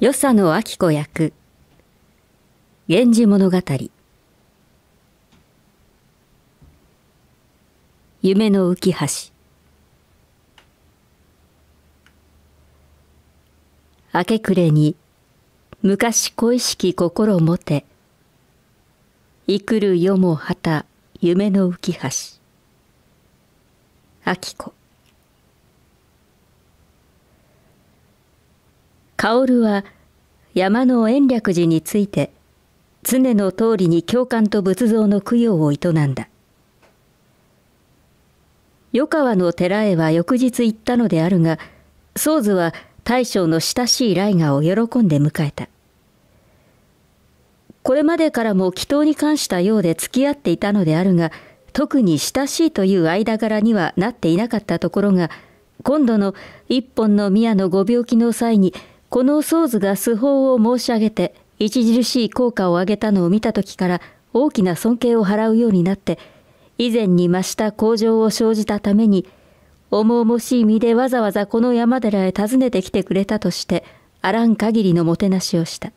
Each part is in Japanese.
与謝野明子役源氏物語夢の浮橋明け暮れに昔恋しき心持て生くる世もはた夢の浮橋明子薫は山の延暦寺について常の通りに教官と仏像の供養を営んだ与川の寺へは翌日行ったのであるが宗図は大将の親しい来賀を喜んで迎えたこれまでからも祈祷に関したようで付き合っていたのであるが特に親しいという間柄にはなっていなかったところが今度の一本の宮のご病気の際にこの僧図が素法を申し上げて、著しい効果を上げたのを見た時から大きな尊敬を払うようになって、以前に増した向上を生じたために、重々しい身でわざわざこの山寺へ訪ねてきてくれたとして、あらん限りのもてなしをした。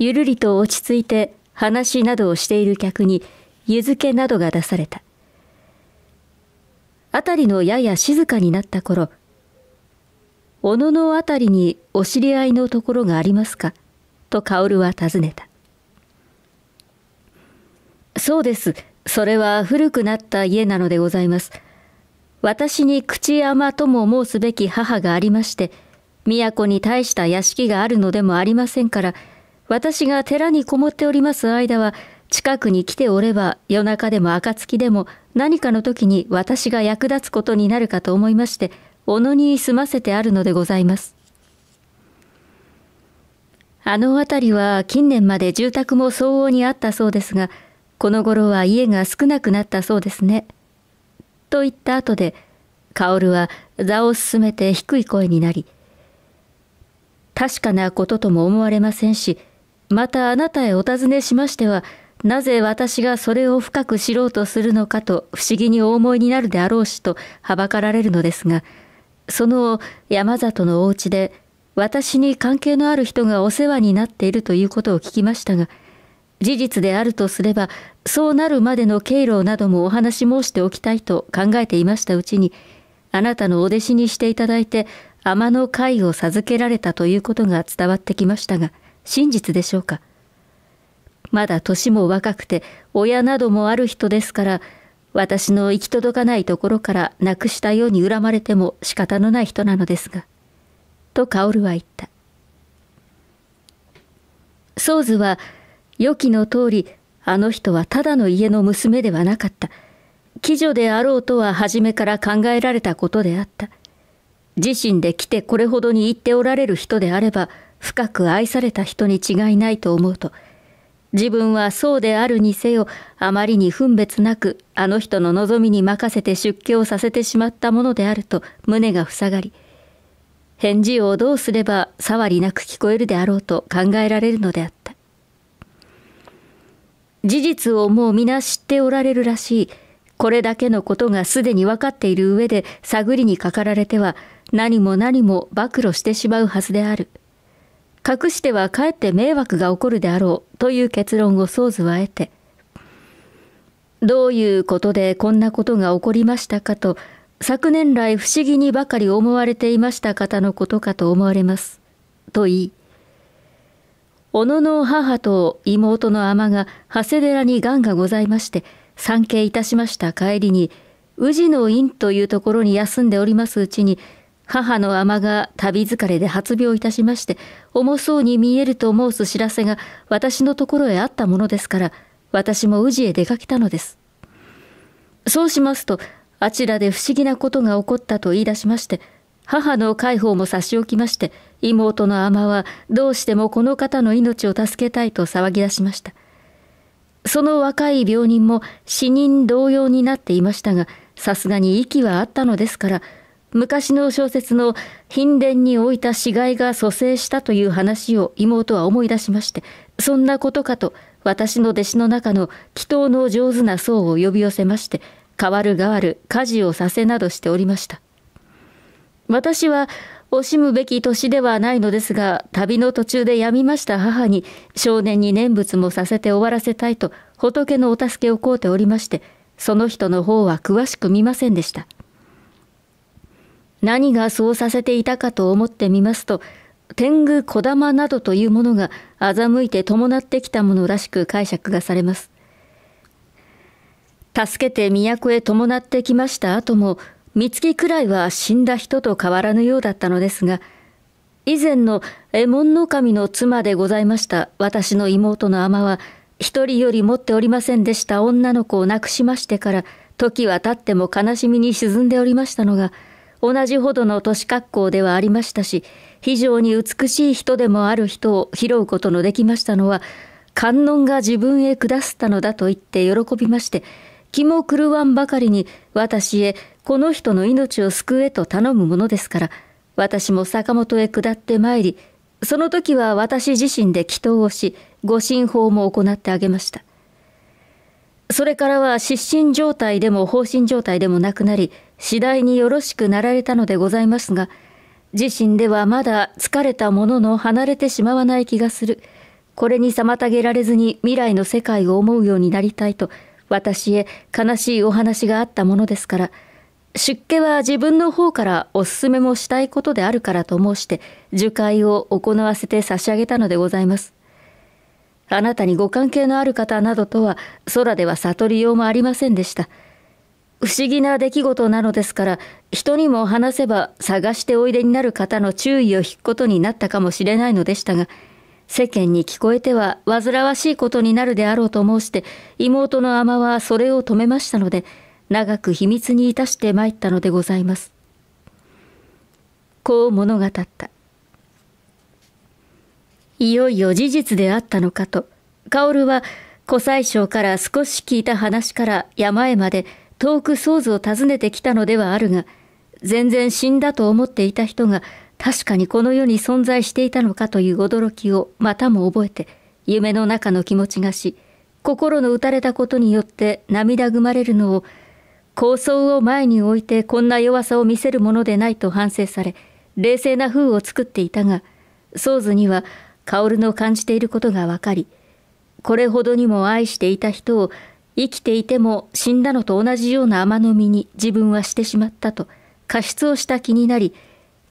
ゆるりと落ち着いて話などをしている客に、湯漬けなどが出された。辺りのやや静かになった頃、小野のあたりにお知り合いのところがありますかと薫は尋ねた。そうです。それは古くなった家なのでございます。私に口山とも申すべき母がありまして、都に大した屋敷があるのでもありませんから、私が寺にこもっております間は、近くに来ておれば夜中でも暁でも何かの時に私が役立つことになるかと思いまして、おに済ませてあるのでございます。あの辺りは近年まで住宅も相応にあったそうですが、この頃は家が少なくなったそうですね。と言った後で、薫は座を進めて低い声になり、確かなこととも思われませんし、またあなたへお尋ねしましては、なぜ私がそれを深く知ろうとするのかと不思議にお思いになるであろうしとはばかられるのですが、その山里のお家で私に関係のある人がお世話になっているということを聞きましたが、事実であるとすれば、そうなるまでの経路などもお話し申しておきたいと考えていましたうちに、あなたのお弟子にしていただいて、天の会を授けられたということが伝わってきましたが、真実でしょうか。まだ年も若くて、親などもある人ですから、私の行き届かないところからなくしたように恨まれても仕方のない人なのですが、と薫は言った。ソーズは、予期の通り、あの人はただの家の娘ではなかった。貴女であろうとは初めから考えられたことであった。自身で来てこれほどに言っておられる人であれば、深く愛された人に違いないと思うと、自分はそうであるにせよ、あまりに分別なく、あの人の望みに任せて出家をさせてしまったものであると胸が塞がり、返事をどうすれば触りなく聞こえるであろうと考えられるのであった。事実をもう皆知っておられるらしい。これだけのことがすでに分かっている上で探りにかかられては何も何も暴露してしまうはずである。隠してはかえって迷惑が起こるであろうという結論を想図は得て、どういうことでこんなことが起こりましたかと、昨年来不思議にばかり思われていました方のことかと思われます。と言い、小野の母と妹の尼が長谷寺に癌がございまして、参詣いたしました帰りに、宇治の院というところに休んでおりますうちに、母の尼が旅疲れで発病いたしまして、重そうに見えると申す知らせが私のところへあったものですから、私も宇治へ出かけたのです。そうしますと、あちらで不思議なことが起こったと言い出しまして、母の介抱も差し置きまして、妹の尼はどうしてもこの方の命を助けたいと騒ぎ出しました。その若い病人も死人同様になっていましたが、さすがに息はあったのですから、昔の小説の貧殿に置いた死骸が蘇生したという話を妹は思い出しまして、そんなことかと私の弟子の中の祈祷の上手な僧を呼び寄せまして、代わる代わる家事をさせなどしておりました。私は惜しむべき年ではないのですが、旅の途中で病みました母に少年に念仏もさせて終わらせたいと仏のお助けを請うておりまして、その人の方は詳しく見ませんでした。何がそうさせていたかと思ってみますと、天狗小玉などというものが欺いて伴ってきたものらしく解釈がされます。助けて都へ伴ってきました後も、三月くらいは死んだ人と変わらぬようだったのですが、以前の右衛門の神の妻でございました私の妹の尼は、一人より持っておりませんでした女の子を亡くしましてから、時は経っても悲しみに沈んでおりましたのが、同じほどの都市格好ではありましたし、非常に美しい人でもある人を拾うことのできましたのは、観音が自分へ下したのだと言って喜びまして、気も狂わんばかりに私へこの人の命を救えと頼むものですから、私も坂本へ下って参り、その時は私自身で祈祷をし、ご神報も行ってあげました。それからは失神状態でも放心状態でもなくなり、次第によろしくなられたのでございますが、自身ではまだ疲れたものの離れてしまわない気がする。これに妨げられずに未来の世界を思うようになりたいと、私へ悲しいお話があったものですから、出家は自分の方からお勧めもしたいことであるからと申して、受戒を行わせて差し上げたのでございます。あなたにご関係のある方などとは空では悟りようもありませんでした。不思議な出来事なのですから、人にも話せば探しておいでになる方の注意を引くことになったかもしれないのでしたが、世間に聞こえては煩わしいことになるであろうと申して、妹の尼はそれを止めましたので、長く秘密にいたして参ったのでございます。こう物語った。いよいよ事実であったのかと、薫は古西省から少し聞いた話から山へまで遠く想像を訪ねてきたのではあるが、全然死んだと思っていた人が確かにこの世に存在していたのかという驚きをまたも覚えて、夢の中の気持ちがし、心の打たれたことによって涙ぐまれるのを、構想を前に置いてこんな弱さを見せるものでないと反省され、冷静な風を作っていたが、ソーズには薫の感じていることがわかり、これほどにも愛していた人を生きていても死んだのと同じような甘飲みに自分はしてしまったと過失をした気になり、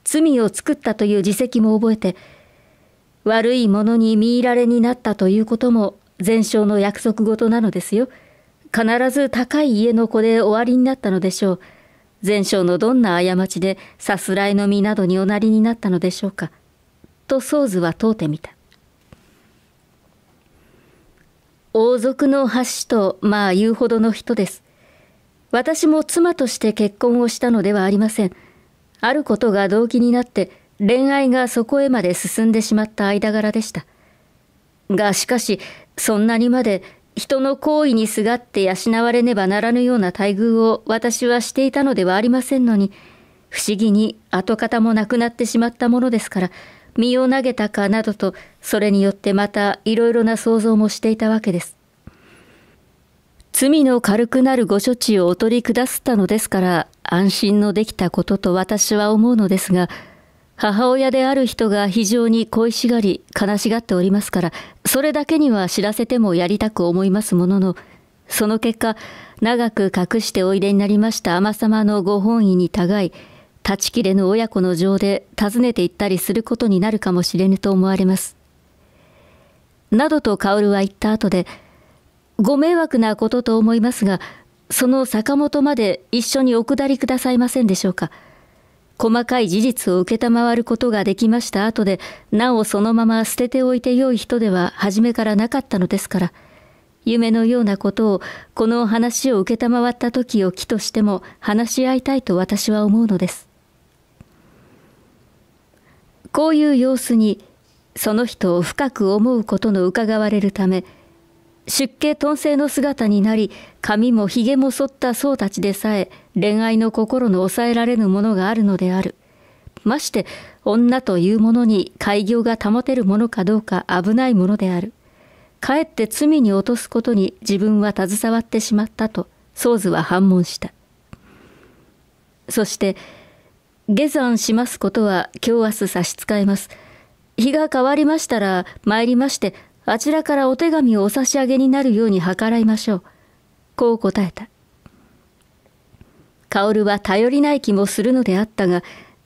罪を作ったという自責も覚えて、悪いものに見入られになったということも前哨の約束事なのですよ。必ず高い家の子で終わりになったのでしょう。前哨のどんな過ちでさすらいの身などにおなりになったのでしょうか。とーズは問うてみた。王族の橋とまあ言うほどの人です。私も妻として結婚をしたのではありません。あることが動機になって恋愛がそこへまで進んでしまった間柄でした。がしかし、そんなにまで人の行為にすがって養われねばならぬような待遇を私はしていたのではありませんのに、不思議に跡形もなくなってしまったものですから、身を投げたかなどとそれによってまたいろいろな想像もしていたわけです。罪の軽くなるご処置をお取り下すったのですから安心のできたことと私は思うのですが母親である人が非常に恋しがり悲しがっておりますからそれだけには知らせてもやりたく思いますもののその結果長く隠しておいでになりました甘様のご本意に互い断ち切れぬ親子の情で訪ねて行ったりすることになるかもしれぬと思われます。などと薫は言った後で、ご迷惑なことと思いますが、その坂本まで一緒にお下りくださいませんでしょうか。細かい事実を受けたまわることができました後で、なおそのまま捨てておいてよい人では初めからなかったのですから、夢のようなことをこの話を受けたまわった時を木としても話し合いたいと私は思うのです。こういう様子にその人を深く思うことの伺われるため出家遁世の姿になり髪もひげも剃った僧たちでさえ恋愛の心の抑えられぬものがあるのであるまして女というものに開業が保てるものかどうか危ないものであるかえって罪に落とすことに自分は携わってしまったと僧図は反問したそして下山しますことは今日明日差し支えます。日が変わりましたら参りまして、あちらからお手紙をお差し上げになるように計らいましょう。こう答えた。薫は頼りない気もするのであったが、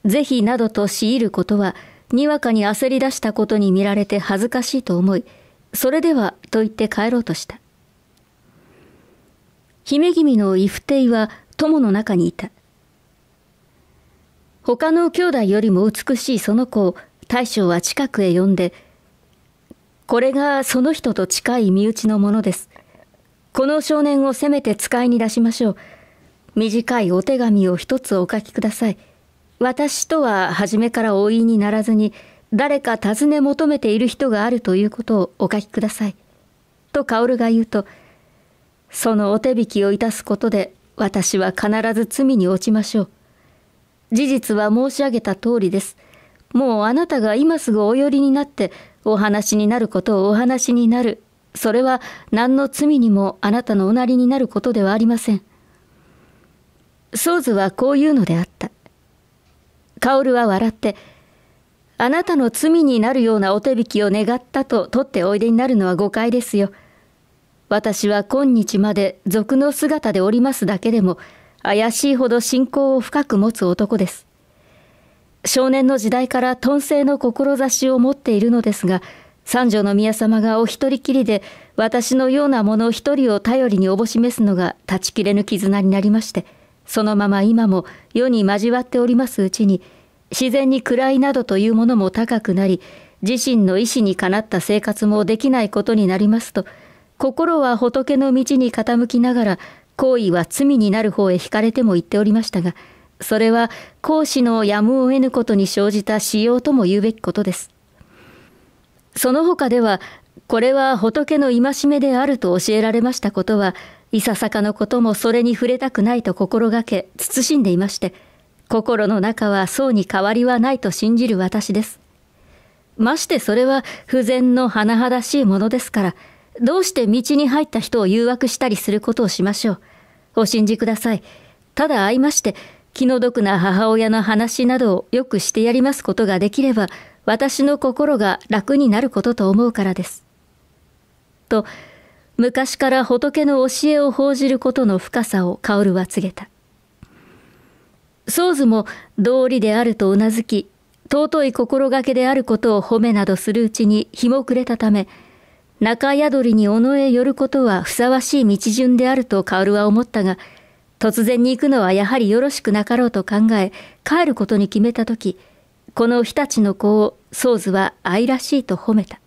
是非などと強いることは、にわかに焦り出したことに見られて恥ずかしいと思い、それではと言って帰ろうとした。姫君のイフ帝は友の中にいた。他の兄弟よりも美しいその子を大将は近くへ呼んで、これがその人と近い身内のものです。この少年をせめて使いに出しましょう。短いお手紙を一つお書きください。私とは初めからお言いにならずに、誰か尋ね求めている人があるということをお書きください。と薫が言うと、そのお手引きをいたすことで私は必ず罪に落ちましょう。事実は申し上げた通りです。もうあなたが今すぐお寄りになってお話になることをお話になる。それは何の罪にもあなたのおなりになることではありません。ソーズはこう言うのであった。カオルは笑って、あなたの罪になるようなお手引きを願ったと取っておいでになるのは誤解ですよ。私は今日まで俗の姿でおりますだけでも、怪しいほど信仰を深く持つ男です。少年の時代から頓世の志を持っているのですが、三女の宮様がお一人きりで、私のような者一人を頼りにおぼしめすのが断ち切れぬ絆になりまして、そのまま今も世に交わっておりますうちに、自然に位などというものも高くなり、自身の意志にかなった生活もできないことになりますと、心は仏の道に傾きながら行為は罪になる方へ引かれても言っておりましたが、それは講師のやむを得ぬことに生じた仕様とも言うべきことです。その他では、これは仏の戒めであると教えられましたことは、いささかのこともそれに触れたくないと心がけ、慎んでいまして、心の中はそうに変わりはないと信じる私です。ましてそれは不全の甚だしいものですから、どうして道に入った人を誘惑したりすることをしましょう。お信じください。ただ会いまして、気の毒な母親の話などをよくしてやりますことができれば、私の心が楽になることと思うからです。と、昔から仏の教えを報じることの深さを薫は告げた。僧図も道理であるとうなずき、尊い心がけであることを褒めなどするうちに日も暮れたため、中宿りに尾上へ寄ることはふさわしい道順であると薫は思ったが、突然に行くのはやはりよろしくなかろうと考え、帰ることに決めた時この日立の子を宗図は愛らしいと褒めた。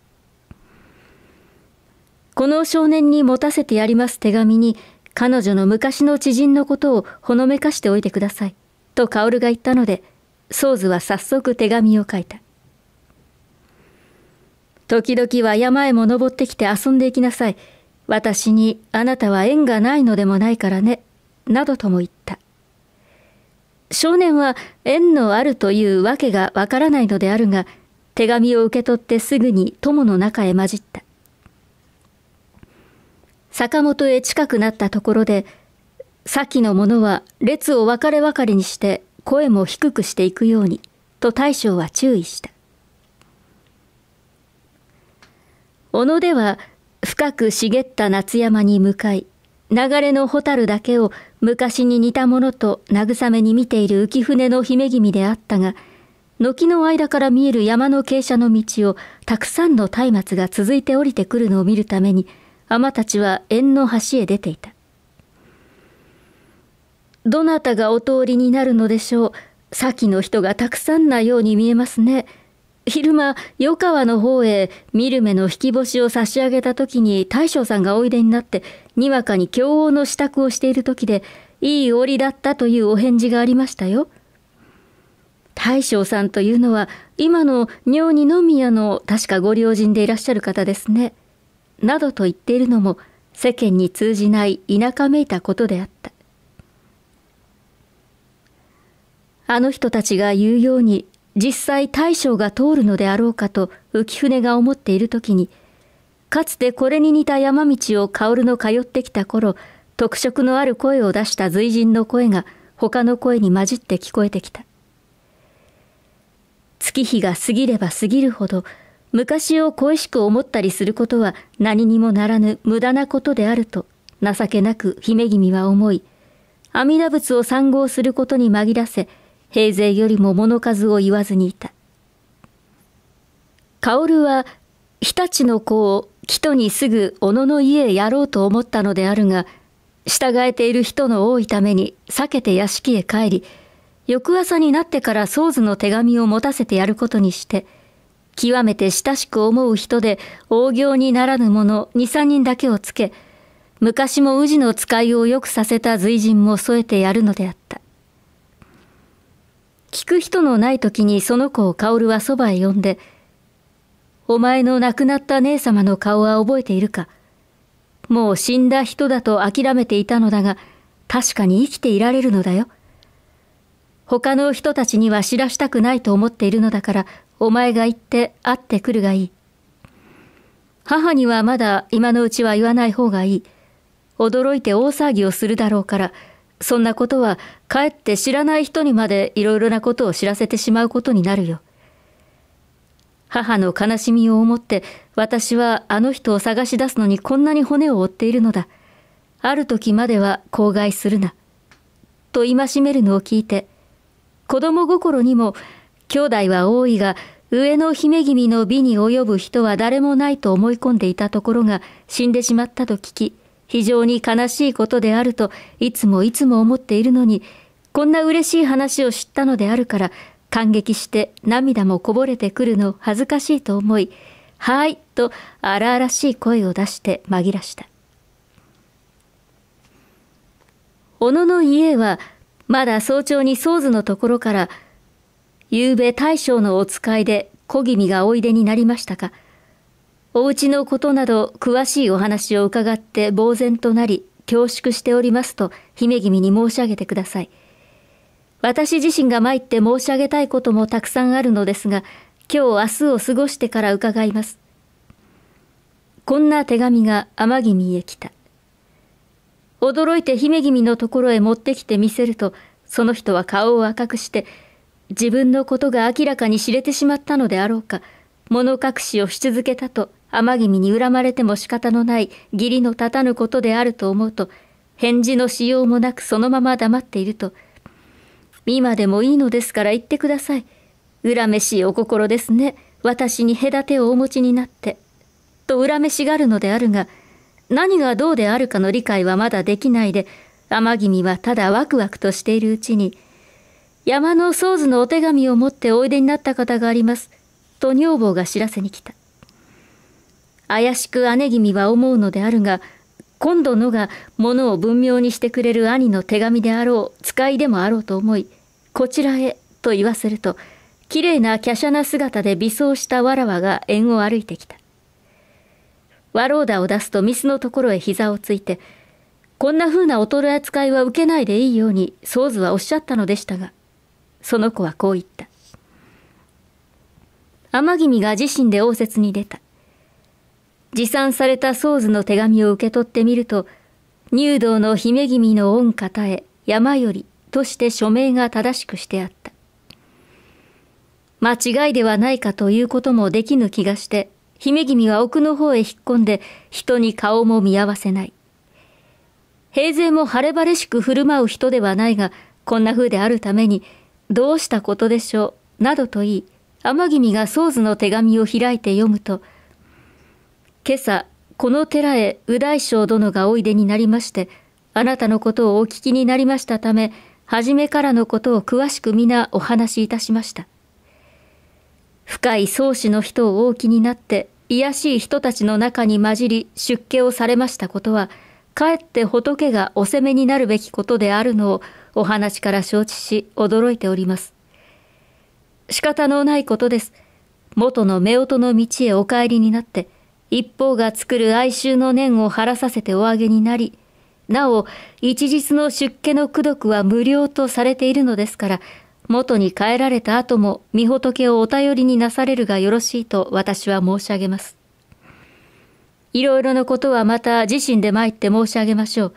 この少年に持たせてやります手紙に、彼女の昔の知人のことをほのめかしておいてください、と薫が言ったので、宗図は早速手紙を書いた。時々は山へも登ってきて遊んでいきなさい。私にあなたは縁がないのでもないからね。などとも言った。少年は縁のあるというわけがわからないのであるが、手紙を受け取ってすぐに友の中へ混じった。坂本へ近くなったところで、先の者は列を分かれ分かれにして声も低くしていくように、と大将は注意した。小野では深く茂った夏山に向かい、流れの蛍だけを昔に似たものと慰めに見ている浮舟の姫君であったが、軒の間から見える山の傾斜の道をたくさんの松明が続いて降りてくるのを見るために、尼たちは縁の橋へ出ていた。どなたがお通りになるのでしょう。先の人がたくさんなように見えますね。昼間、与川の方へ見る目の引き星を差し上げた時に大将さんがおいでになって、にわかに京王の支度をしている時で、いい折だったというお返事がありましたよ。大将さんというのは、今の妙に宮の確かご両人でいらっしゃる方ですね。などと言っているのも、世間に通じない田舎めいたことであった。あの人たちが言うように実際大将が通るのであろうかと浮舟が思っている時に、かつてこれに似た山道を薫の通ってきた頃、特色のある声を出した随人の声が他の声に混じって聞こえてきた。月日が過ぎれば過ぎるほど、昔を恋しく思ったりすることは何にもならぬ無駄なことであると情けなく姫君は思い、阿弥陀仏を参合することに紛らせ、平勢よりも物数を言わずにいた。薫は日立の子を木戸にすぐ小野の家へやろうと思ったのであるが、従えている人の多いために避けて屋敷へ帰り、翌朝になってから宗図の手紙を持たせてやることにして、極めて親しく思う人で大行にならぬ者二三人だけをつけ、昔も宇治の使いを良くさせた随人も添えてやるのであった。聞く人のない時にその子を薫はそばへ呼んで、お前の亡くなった姉様の顔は覚えているか。もう死んだ人だと諦めていたのだが、確かに生きていられるのだよ。他の人たちには知らしたくないと思っているのだから、お前が行って会ってくるがいい。母にはまだ今のうちは言わない方がいい。驚いて大騒ぎをするだろうから、そんなことは、かえって知らない人にまでいろいろなことを知らせてしまうことになるよ。母の悲しみを思って、私はあの人を探し出すのにこんなに骨を折っているのだ。ある時までは口外するな。と戒めるのを聞いて、子供心にも、兄弟は多いが、上の姫君の美に及ぶ人は誰もないと思い込んでいたところが死んでしまったと聞き、非常に悲しいことであるといつもいつも思っているのに、こんな嬉しい話を知ったのであるから、感激して涙もこぼれてくるの恥ずかしいと思い、はい、と荒々しい声を出して紛らした。小野の家は、まだ早朝に宗図のところから、ゆうべ大将のお使いで小君がおいでになりましたか、お家のことなど詳しいお話を伺って呆然となり恐縮しておりますと姫君に申し上げてください。私自身が参って申し上げたいこともたくさんあるのですが、今日明日を過ごしてから伺います。こんな手紙が天君へ来た。驚いて姫君のところへ持ってきて見せると、その人は顔を赤くして、自分のことが明らかに知れてしまったのであろうか、物隠しをし続けたと天君に恨まれても仕方のない義理の立たぬことであると思うと、返事のしようもなくそのまま黙っていると、今でもいいのですから言ってください。恨めしいお心ですね。私に隔てをお持ちになって。と恨めしがるのであるが、何がどうであるかの理解はまだできないで、天君はただワクワクとしているうちに、山の宗図のお手紙を持っておいでになった方があります。と女房が知らせに来た。怪しく姉君は思うのであるが、今度のが物を文明にしてくれる兄の手紙であろう、使いでもあろうと思い、こちらへと言わせると、綺麗な華奢な姿で微装したわらわが縁を歩いてきた。ワローダを出すとミスのところへ膝をついて、こんな風な衰え扱いは受けないでいいように、ー図はおっしゃったのでしたが、その子はこう言った。天君が自身で応接に出た。持参された宗図の手紙を受け取ってみると、入道の姫君の御方へ山よりとして署名が正しくしてあった。間違いではないかということもできぬ気がして、姫君は奥の方へ引っ込んで人に顔も見合わせない。平然も晴れ晴れしく振る舞う人ではないが、こんな風であるために、どうしたことでしょう、などと言い、天君が宗図の手紙を開いて読むと、今朝、この寺へ右大将殿がおいでになりまして、あなたのことをお聞きになりましたため、初めからのことを詳しく皆お話しいたしました。深い宗師の人を大きになって、卑しい人たちの中に混じり出家をされましたことは、かえって仏がお責めになるべきことであるのをお話から承知し驚いております。仕方のないことです。元の夫婦の道へお帰りになって、一方が作る哀愁の念を晴らさせてお上げになり、なお、一日の出家の功徳は無料とされているのですから、元に帰られた後も、御仏をお頼りになされるがよろしいと私は申し上げます。いろいろなことはまた自身で参って申し上げましょう。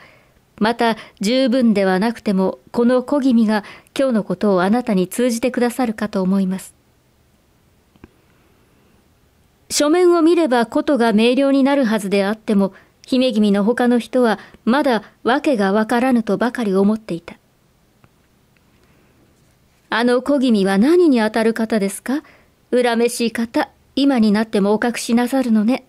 また、十分ではなくても、この小気味が今日のことをあなたに通じてくださるかと思います。書面を見ればことが明瞭になるはずであっても、姫君の他の人はまだ訳がわからぬとばかり思っていた。あの小君は何にあたる方ですか恨めしい方、今になってもお隠しなさるのね。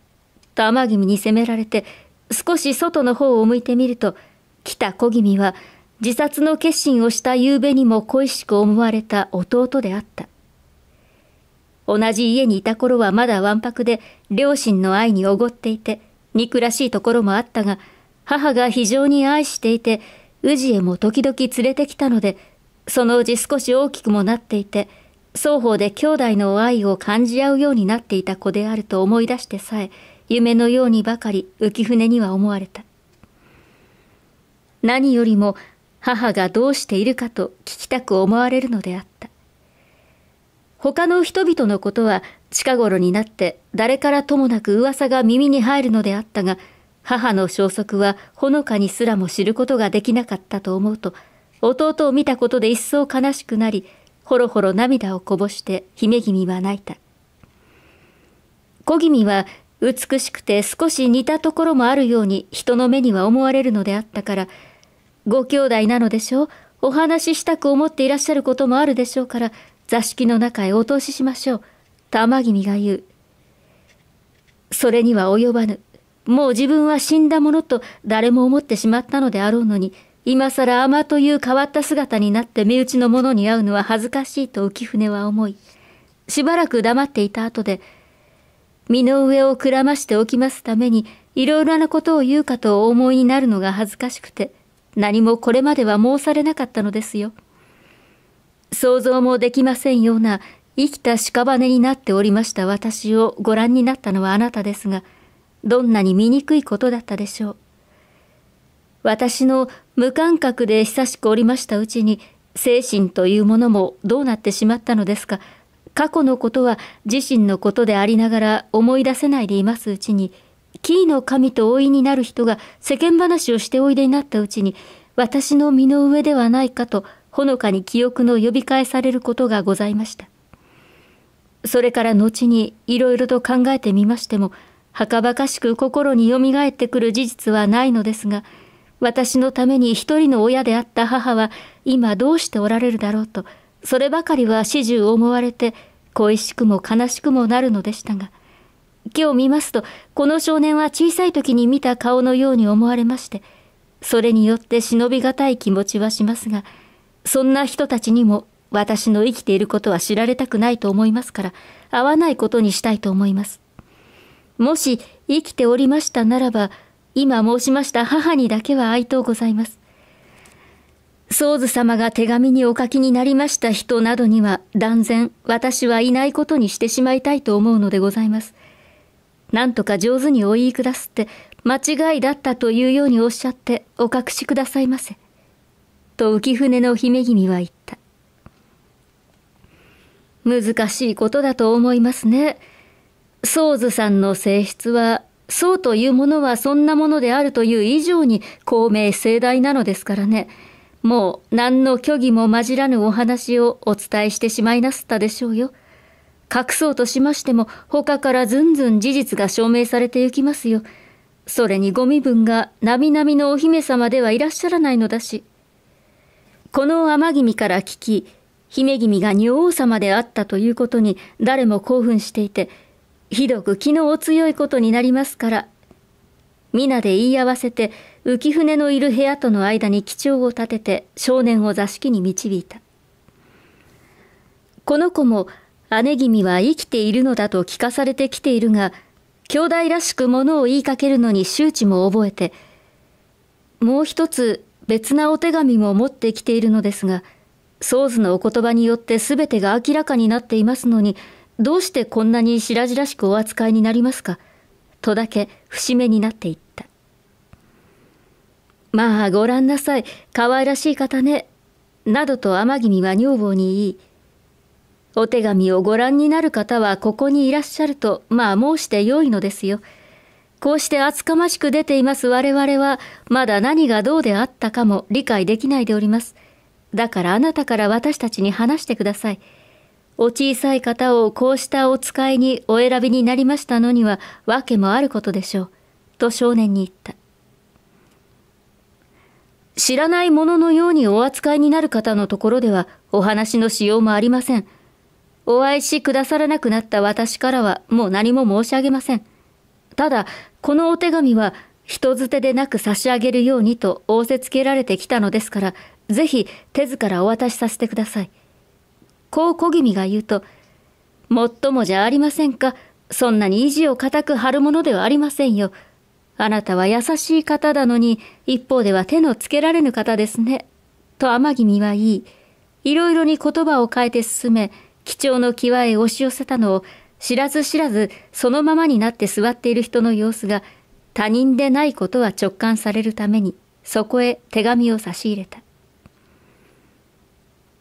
と天君に責められて、少し外の方を向いてみると、来た小君は自殺の決心をした夕べにも恋しく思われた弟であった。同じ家にいた頃はまだわんぱくで、両親の愛におごっていて、憎らしいところもあったが、母が非常に愛していて、宇治へも時々連れてきたので、そのうち少し大きくもなっていて、双方で兄弟の愛を感じ合うようになっていた子であると思い出してさえ、夢のようにばかり浮舟には思われた。何よりも母がどうしているかと聞きたく思われるのであった。他の人々のことは近頃になって誰からともなく噂が耳に入るのであったが、母の消息はほのかにすらも知ることができなかったと思うと、弟を見たことで一層悲しくなり、ほろほろ涙をこぼして姫君は泣いた。小君は美しくて少し似たところもあるように人の目には思われるのであったから、ご兄弟なのでしょうお話ししたく思っていらっしゃることもあるでしょうから、座敷の中へお通ししましょう。玉君が言う。それには及ばぬ。もう自分は死んだものと誰も思ってしまったのであろうのに、今更甘という変わった姿になって身内の者に会うのは恥ずかしいと浮舟は思い、しばらく黙っていた後で、身の上をくらましておきますために、いろいろなことを言うかとお思いになるのが恥ずかしくて、何もこれまでは申されなかったのですよ。想像もできませんような生きた屍になっておりました私をご覧になったのはあなたですが、どんなに醜いことだったでしょう。私の無感覚で久しくおりましたうちに、精神というものもどうなってしまったのですか、過去のことは自身のことでありながら思い出せないでいますうちに、キーの神とおいになる人が世間話をしておいでになったうちに、私の身の上ではないかと、ほのかに記憶の呼び返されることがございました。それから後にいろいろと考えてみましても、はかばかしく心によみがえってくる事実はないのですが、私のために一人の親であった母は今どうしておられるだろうと、そればかりは始終思われて、恋しくも悲しくもなるのでしたが、今日見ますと、この少年は小さい時に見た顔のように思われまして、それによって忍び難い気持ちはしますが、そんな人たちにも私の生きていることは知られたくないと思いますから、会わないことにしたいと思います。もし生きておりましたならば、今申しました母にだけは愛とございます。宗図様が手紙にお書きになりました人などには断然私はいないことにしてしまいたいと思うのでございます。なんとか上手にお言い下すって間違いだったというようにおっしゃってお隠しくださいませ。と浮舟の姫君は言った。難しいことだと思いますね。宗図さんの性質は、そうというものはそんなものであるという以上に公明盛大なのですからね。もう何の虚偽も混じらぬお話をお伝えしてしまいなすったでしょうよ。隠そうとしましても他からずんずん事実が証明されてゆきますよ。それにご身分が並々のお姫様ではいらっしゃらないのだし。この天君から聞き、姫君が女王様であったということに誰も興奮していて、ひどく気のお強いことになりますから、皆で言い合わせて浮舟のいる部屋との間に基調を立てて少年を座敷に導いた。この子も姉君は生きているのだと聞かされてきているが、兄弟らしくものを言いかけるのに周知も覚えて、もう一つ別なお手紙も持ってきているのですが、ソーズのお言葉によって全てが明らかになっていますのに、どうしてこんなに白々しくお扱いになりますか、とだけ節目になっていった。まあ、ご覧なさい、可愛らしい方ね、などと天君は女房に言い、お手紙をご覧になる方はここにいらっしゃると、まあ申してよいのですよ。こうして厚かましく出ています我々は、まだ何がどうであったかも理解できないでおります。だからあなたから私たちに話してください。お小さい方をこうしたお使いにお選びになりましたのには、訳もあることでしょう。と少年に言った。知らないもののようにお扱いになる方のところでは、お話のしようもありません。お会いしくださらなくなった私からは、もう何も申し上げません。ただ、このお手紙は人づてでなく差し上げるようにと仰せつけられてきたのですから、ぜひ手ずからお渡しさせてください。こう小気味が言うと、もっともじゃありませんか。そんなに意地を固く張るものではありませんよ。あなたは優しい方なのに、一方では手のつけられぬ方ですね。と天君は言い、いろいろに言葉を変えて進め、貴重の際へ押し寄せたのを知らず知らずそのままになって座っている人の様子が他人でないことは直感されるためにそこへ手紙を差し入れた。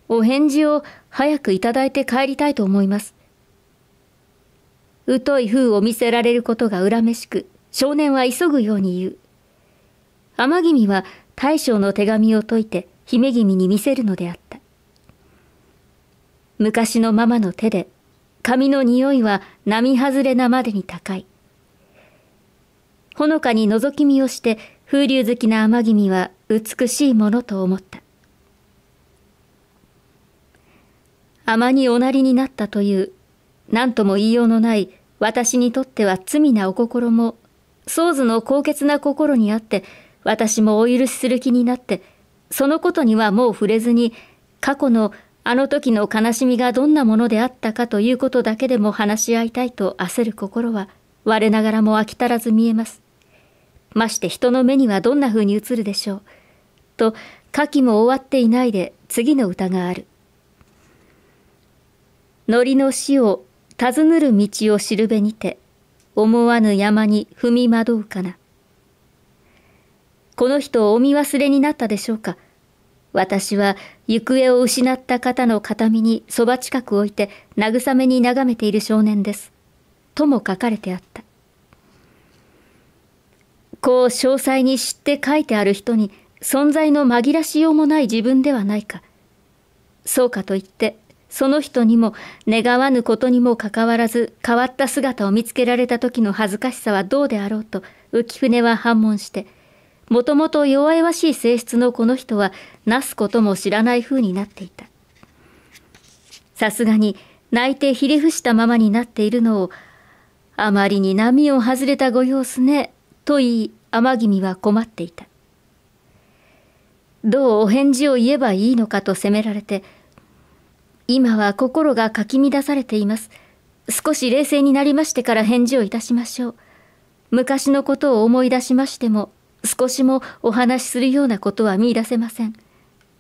お返事を早くいただいて帰りたいと思います。疎い風を見せられることが恨めしく、少年は急ぐように言う。天君は大将の手紙を解いて姫君に見せるのであった。昔のままの手で髪の匂いは並外れなまでに高い。ほのかに覗き見をして風流好きな天君は美しいものと思った。甘におなりになったという、何とも言いようのない私にとっては罪なお心も、宗図の高潔な心にあって、私もお許しする気になって、そのことにはもう触れずに、過去のあの時の悲しみがどんなものであったかということだけでも話し合いたいと焦る心は、我ながらも飽き足らず見えます。まして人の目にはどんな風に映るでしょう。と、下記も終わっていないで次の歌がある。のりの死を尋ぬる道をしるべにて、思わぬ山に踏み惑うかな。この人をお見忘れになったでしょうか。私は行方を失った方の形見にそば近く置いて慰めに眺めている少年です。とも書かれてあった。こう詳細に知って書いてある人に存在の紛らしようもない自分ではないか。そうかといって、その人にも願わぬことにもかかわらず変わった姿を見つけられた時の恥ずかしさはどうであろうと浮舟は反問して、もともと弱々しい性質のこの人は、なすことも知らない風になっていた。さすがに、泣いてひれ伏したままになっているのを、あまりに波を外れたご様子ね、と言い、天君は困っていた。どうお返事を言えばいいのかと責められて、今は心がかき乱されています。少し冷静になりましてから返事をいたしましょう。昔のことを思い出しましても少しもお話しするようなことは見いだせません。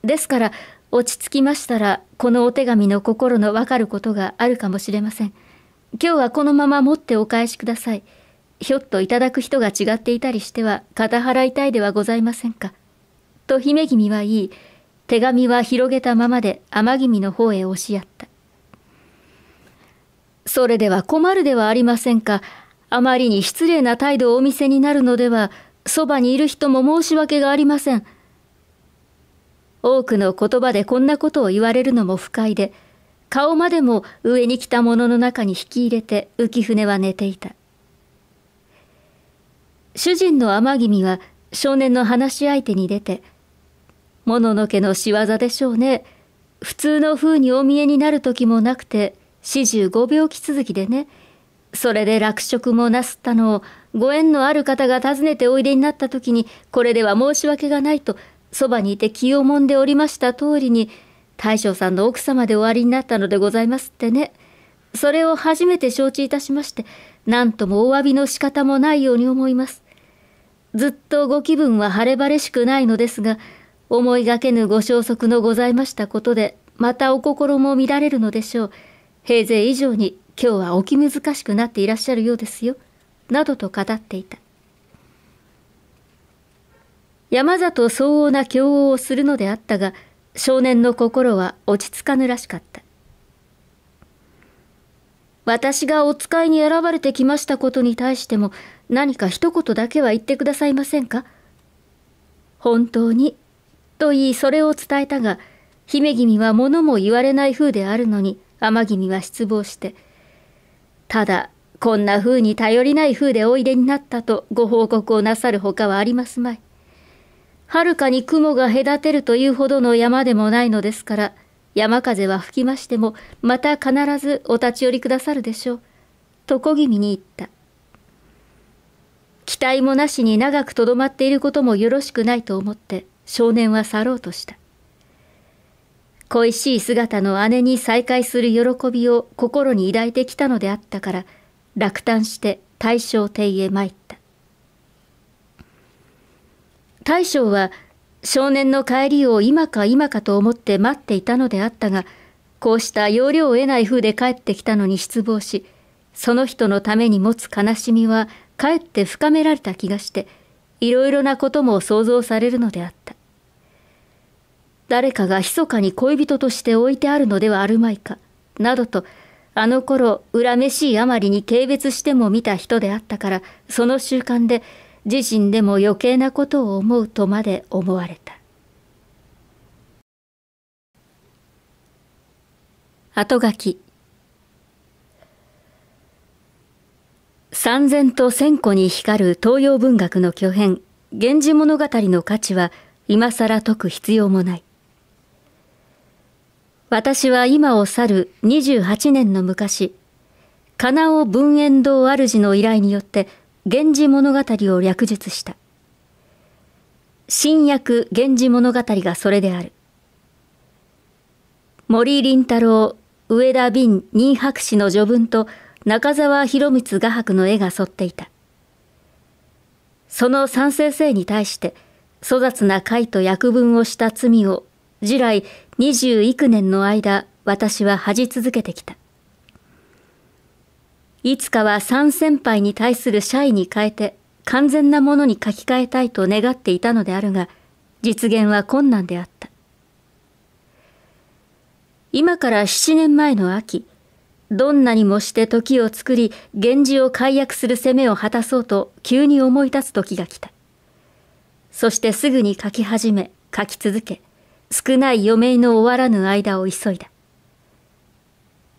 ですから、落ち着きましたら、このお手紙の心のわかることがあるかもしれません。今日はこのまま持ってお返しください。ひょっといただく人が違っていたりしては、肩払いたいではございませんか。と姫君は言い、手紙は広げたままで天君の方へ押し合った。それでは困るではありませんか。あまりに失礼な態度をお見せになるのでは、そばにいる人も申し訳がありません。多くの言葉でこんなことを言われるのも不快で、顔までも上に来たものの中に引き入れて浮舟は寝ていた。主人の天君は少年の話し相手に出て、もののけの仕業でしょうね。普通の風にお見えになる時もなくて、四十五秒気続きでね。それで落食もなすったのをご縁のある方が訪ねておいでになった時に、これでは申し訳がないと、そばにいて気をもんでおりました通りに、大将さんの奥様でおありになったのでございますってね。それを初めて承知いたしまして、何ともお詫びの仕方もないように思います。ずっとご気分は晴れ晴れしくないのですが、思いがけぬご消息のございましたことで、またお心も乱れるのでしょう。平勢以上に今日はお気難しくなっていらっしゃるようですよ。などと語っていた。山里相応な競応をするのであったが、少年の心は落ち着かぬらしかった。私がお使いに選ばれてきましたことに対しても何か一言だけは言ってくださいませんか本当に、と言いそれを伝えたが、姫君は物も言われない風であるのに、天君は失望して、ただこんな風に頼りない風でおいでになったとご報告をなさるほかはありますまい。はるかに雲が隔てるというほどの山でもないのですから、山風は吹きましても、また必ずお立ち寄りくださるでしょう。と小気味に言った。期待もなしに長くとどまっていることもよろしくないと思って少年は去ろうとした。恋しい姿の姉に再会する喜びを心に抱いてきたのであったから、落胆して大正邸へ参った大将は少年の帰りを今か今かと思って待っていたのであったがこうした要領を得ない風で帰ってきたのに失望しその人のために持つ悲しみはかえって深められた気がしていろいろなことも想像されるのであった誰かが密かに恋人として置いてあるのではあるまいかなどとあの頃、恨めしいあまりに軽蔑しても見た人であったから、その習慣で自身でも余計なことを思うとまで思われた。後書き三千と千個に光る東洋文学の巨編、源氏物語の価値は今更説く必要もない。私は今を去る28年の昔、金尾文遠堂主の依頼によって、源氏物語を略述した。新訳源氏物語がそれである。森林太郎、上田敏任博士の序文と中沢博光画伯の絵が沿っていた。その三先生に対して、粗雑な解と訳文をした罪を、次来20幾年の間、私は恥じ続けてきた。いつかは三先輩に対する謝意に変えて、完全なものに書き換えたいと願っていたのであるが、実現は困難であった。今から7年前の秋、どんなにもして時を作り、源氏を解約する攻めを果たそうと急に思い立つ時が来た。そしてすぐに書き始め、書き続け、少ない余命の終わらぬ間を急いだ。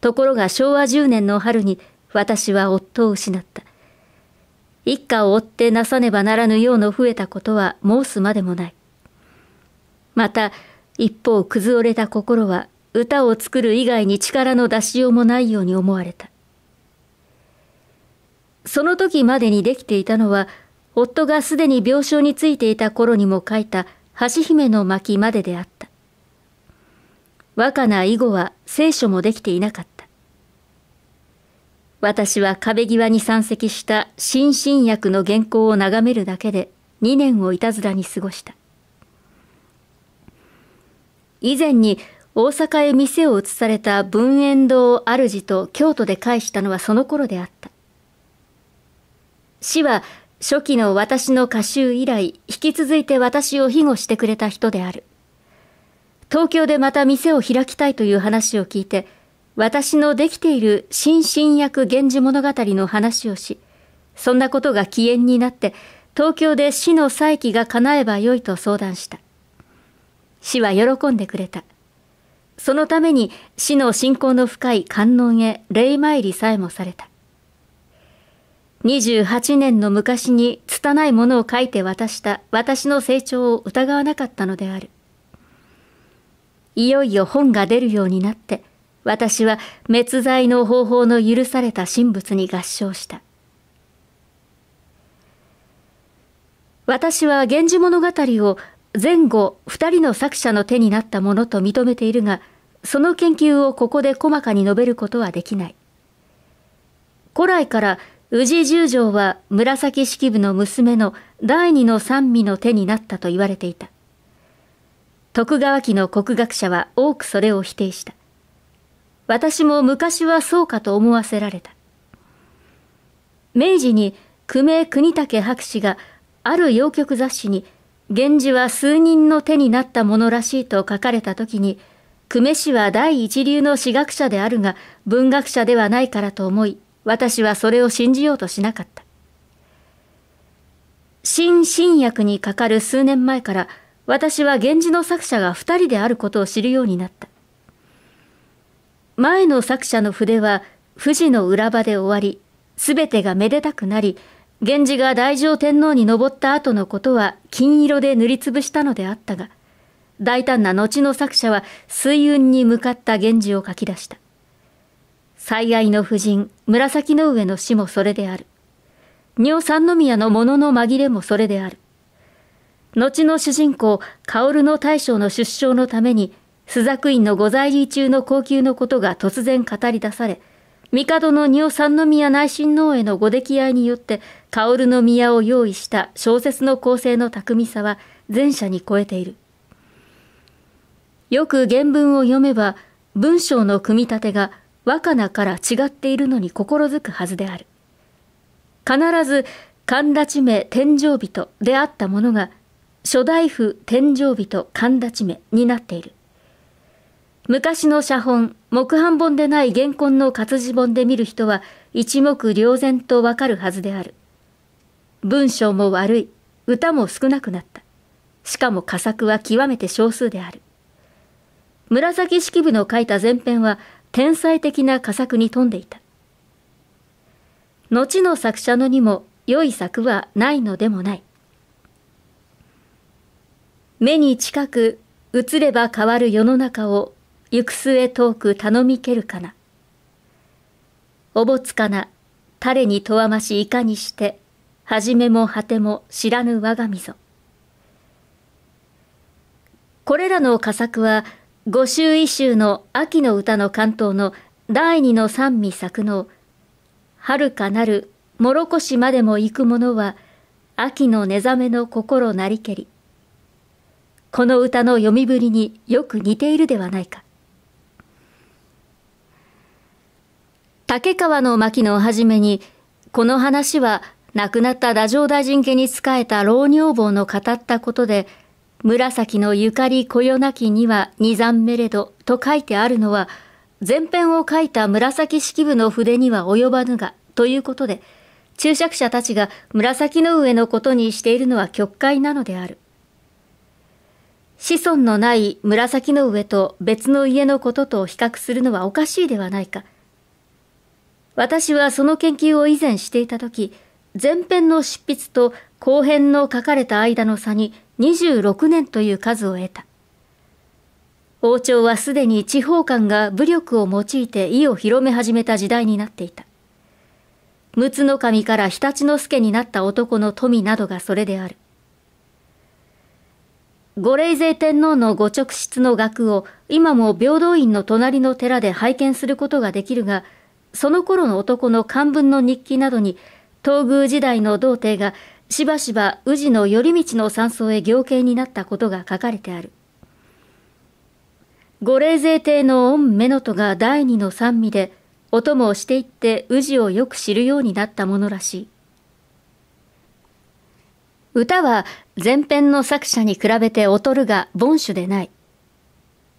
ところが昭和10年の春に私は夫を失った。一家を追ってなさねばならぬようの増えたことは申すまでもない。また、一方崩れた心は歌を作る以外に力の出しようもないように思われた。その時までにできていたのは、夫がすでに病床についていた頃にも書いた橋姫の巻までであった。若な以後は聖書もできていなかった。私は壁際に山積した新進薬の原稿を眺めるだけで2年をいたずらに過ごした。以前に大阪へ店を移された文苑堂主と京都で返したのはその頃であった。死は初期の私の歌集以来、引き続いて私を庇護してくれた人である。東京でまた店を開きたいという話を聞いて、私のできている新新薬源氏物語の話をし、そんなことが起源になって、東京で死の再起が叶えばよいと相談した。死は喜んでくれた。そのために死の信仰の深い観音へ霊参りさえもされた。28年の昔に拙いものを書いて渡した私の成長を疑わなかったのである。いよいよ本が出るようになって、私は滅罪の方法の許された神仏に合唱した。私は源氏物語を前後二人の作者の手になったものと認めているが、その研究をここで細かに述べることはできない。古来から宇治十条は紫式部の娘の第二の三味の手になったと言われていた。徳川家の国学者は多くそれを否定した。私も昔はそうかと思わせられた。明治に久米国武博士がある洋曲雑誌に源氏は数人の手になったものらしいと書かれた時に久米氏は第一流の私学者であるが文学者ではないからと思い私はそれを信じようとしなかった。新新薬にかかる数年前から、私は源氏の作者が二人であることを知るようになった。前の作者の筆は、富士の裏場で終わり、すべてがめでたくなり、源氏が大乗天皇に登った後のことは金色で塗りつぶしたのであったが、大胆な後の作者は水運に向かった源氏を書き出した。最愛の夫人、紫の上の死もそれである。尿三宮のもの紛れもそれである。後の主人公、薫の大将の出生のために、朱雀院の御在留中の高級のことが突然語り出され、帝の仁を三宮内親王へのご合いによって、薫の宮を用意した小説の構成の巧みさは、前者に超えている。よく原文を読めば、文章の組み立てが、若菜から違っているのに心づくはずである。必ず、神立名天井人であったものが、初代夫天井人神立名になっている。昔の写本、木版本でない原稿の活字本で見る人は一目瞭然とわかるはずである。文章も悪い、歌も少なくなった。しかも佳作は極めて少数である。紫式部の書いた前編は天才的な佳作に富んでいた。後の作者のにも良い作はないのでもない。目に近く映れば変わる世の中を行く末遠く頼みけるかな。おぼつかな、れにとわましいかにして、じめも果ても知らぬ我が溝。これらの佳作は五州一周の秋の歌の関東の第二の三味作の、遥かなる諸越までも行く者は、秋の寝覚めの心なりけり。この歌の読みぶりによく似ているではないか。竹川の巻の初めに、この話は亡くなった太政大臣家に仕えた老女房の語ったことで、紫のゆかりこよなきには二三メレドと書いてあるのは、前編を書いた紫式部の筆には及ばぬが、ということで、注釈者たちが紫の上のことにしているのは曲解なのである。子孫のない紫の上と別の家のことと比較するのはおかしいではないか。私はその研究を以前していた時、前編の執筆と後編の書かれた間の差に26年という数を得た。王朝はすでに地方官が武力を用いて意を広め始めた時代になっていた。陸奥の神から常陸之助になった男の富などがそれである。御霊勢天皇のご直筆の額を今も平等院の隣の寺で拝見することができるが、その頃の男の漢文の日記などに、東宮時代の童貞がしばしば宇治の頼道の山荘へ行径になったことが書かれてある。御霊税帝の御目のとが第二の三味で、お供をしていって宇治をよく知るようになったものらしい。歌は前編の作者に比べて劣るが凡種でない。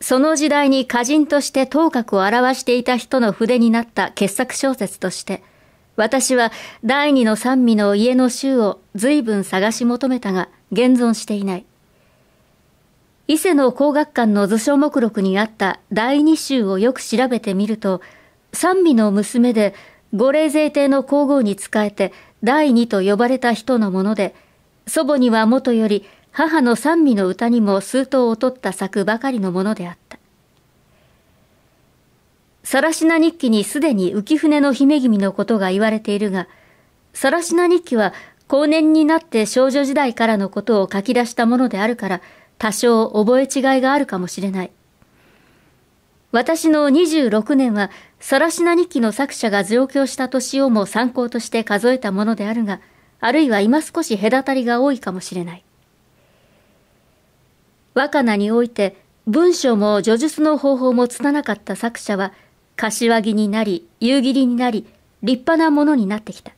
その時代に歌人として頭角を現していた人の筆になった傑作小説として、私は第二の三味の家の衆を随分探し求めたが現存していない。伊勢の工学館の図書目録にあった第二集をよく調べてみると、三味の娘で五霊税帝の皇后に仕えて第二と呼ばれた人のもので、祖母にはもとより母の三味の歌にも数頭を取った作ばかりのものであった。さらしな日記にすでに浮舟の姫君のことが言われているが、さらしな日記は後年になって少女時代からのことを書き出したものであるから、多少覚え違いがあるかもしれない。私の26年は、さらしな日記の作者が上京した年をも参考として数えたものであるが、あるいは今少し隔たりが多いかもしれない。若菜において、文章も叙述の方法もつたなかった作者は、柏木になり、夕霧になり、立派なものになってきた。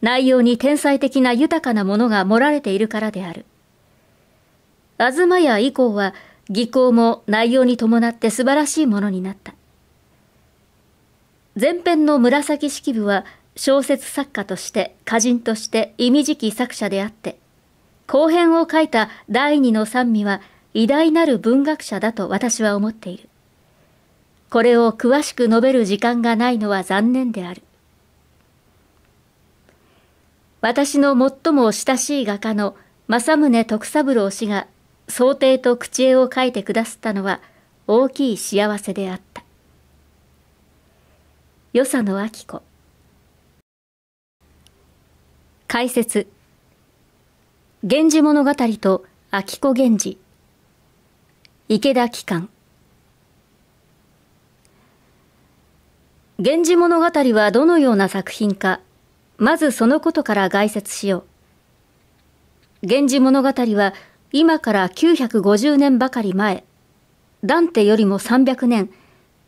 内容に天才的な豊かなものが盛られているからである。東屋以降は、技巧も内容に伴って素晴らしいものになった。前編の紫式部は小説作家として歌人として意味じき作者であって、後編を書いた第二の三味は偉大なる文学者だと私は思っている。これを詳しく述べる時間がないのは残念である。私の最も親しい画家の正宗徳三郎氏が想定と口絵を書いてくださったのは大きい幸せであった。与謝野明子解説源氏物語と明子源氏池田機関源氏物語はどのような作品か、まずそのことから概説しよう。源氏物語は今から950年ばかり前、ダンテよりも300年、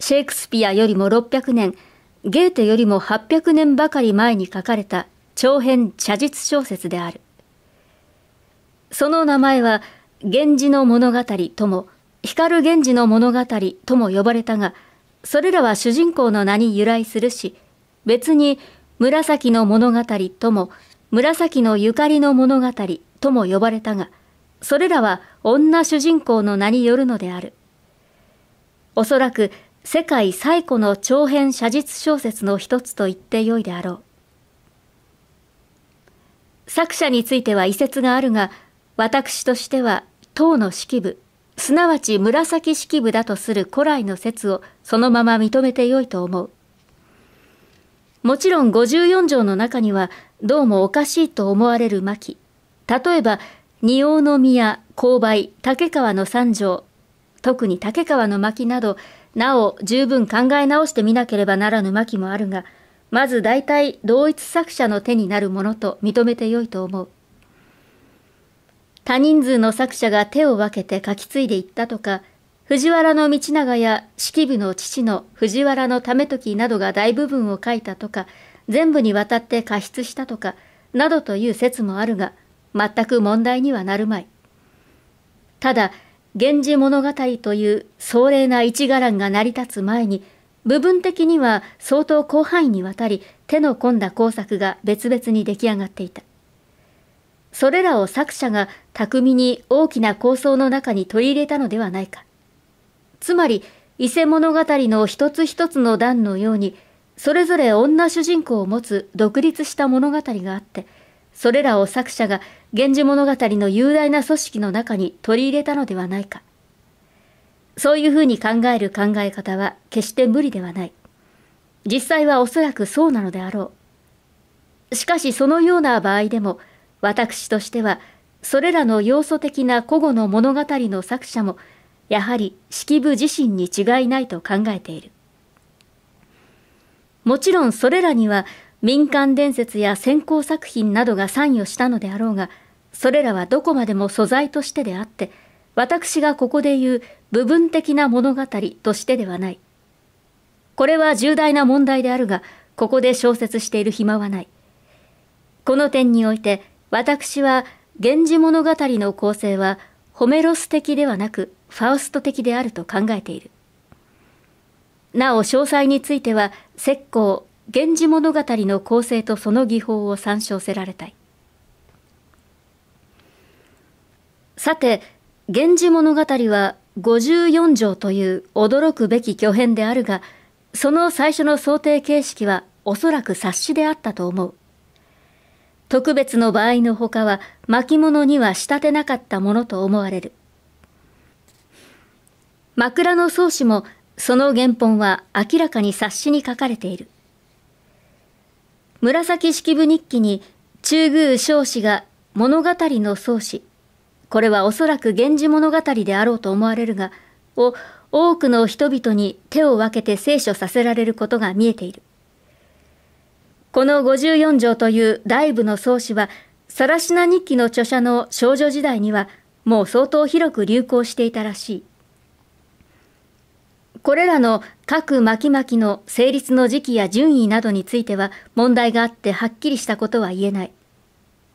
シェイクスピアよりも600年、ゲーテよりも800年ばかり前に書かれた長編写実小説である。その名前は、源氏の物語とも、光源氏の物語とも呼ばれたが、それらは主人公の名に由来するし、別に紫の物語とも、紫のゆかりの物語とも呼ばれたが、それらは女主人公の名によるのである。おそらく世界最古の長編写実小説の一つと言ってよいであろう。作者については異説があるが、私としては、唐の式部すなわち紫式部だとする古来の説をそのまま認めてよいと思う。もちろん54条の中にはどうもおかしいと思われる巻。例えば、仁王の宮、勾配、竹川の三条、特に竹川の巻など、なお十分考え直してみなければならぬ巻もあるが、まず大体同一作者の手になるものと認めてよいと思う。多人数の作者が手を分けて書き継いでいったとか、藤原道長や式部の父の藤原為時などが大部分を書いたとか、全部にわたって過失したとか、などという説もあるが、全く問題にはなるまい。ただ、源氏物語という壮麗な一伽藍が成り立つ前に、部分的には相当広範囲にわたり手の込んだ工作が別々に出来上がっていた。それらを作者が巧みに大きな構想の中に取り入れたのではないか。つまり、伊勢物語の一つ一つの段のように、それぞれ女主人公を持つ独立した物語があって、それらを作者が源氏物語の雄大な組織の中に取り入れたのではないか。そういうふうに考える考え方は決して無理ではない。実際はおそらくそうなのであろう。しかしそのような場合でも、私としてはそれらの要素的な古語の物語の作者もやはり式部自身に違いないと考えているもちろんそれらには民間伝説や先行作品などが参与したのであろうがそれらはどこまでも素材としてであって私がここで言う部分的な物語としてではないこれは重大な問題であるがここで小説している暇はないこの点において私は源氏物語の構成はホメロス的ではなくファウスト的であると考えている。なお詳細については石膏源氏物語の構成とその技法を参照せられたい。さて、源氏物語は54条という驚くべき巨編であるが、その最初の想定形式はおそらく冊子であったと思う。特別の場合のほかは巻物には仕立てなかったものと思われる。枕草子もその原本は明らかに冊子に書かれている。紫式部日記に中宮少子が物語の草子、これはおそらく源氏物語であろうと思われるが、を多くの人々に手を分けて聖書させられることが見えている。この54条という大部の創始は、さらしな日記の著者の少女時代には、もう相当広く流行していたらしい。これらの各巻巻の成立の時期や順位などについては問題があってはっきりしたことは言えない。